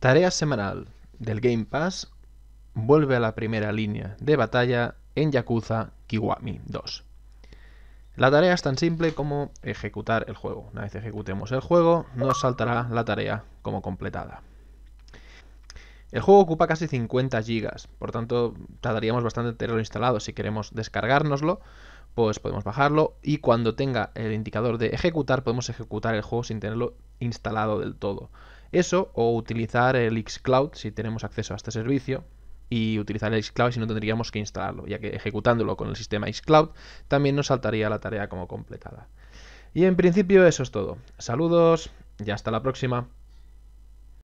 Tarea semanal del Game Pass vuelve a la primera línea de batalla en Yakuza Kiwami 2. La tarea es tan simple como ejecutar el juego. Una vez ejecutemos el juego, nos saltará la tarea como completada. El juego ocupa casi 50 gigas, por tanto tardaríamos bastante en tenerlo instalado. Si queremos descargárnoslo, pues podemos bajarlo y cuando tenga el indicador de ejecutar podemos ejecutar el juego sin tenerlo instalado del todo. Eso, o utilizar el xCloud si tenemos acceso a este servicio, y utilizar el xCloud si no tendríamos que instalarlo, ya que ejecutándolo con el sistema xCloud también nos saltaría la tarea como completada. Y en principio eso es todo. Saludos y hasta la próxima.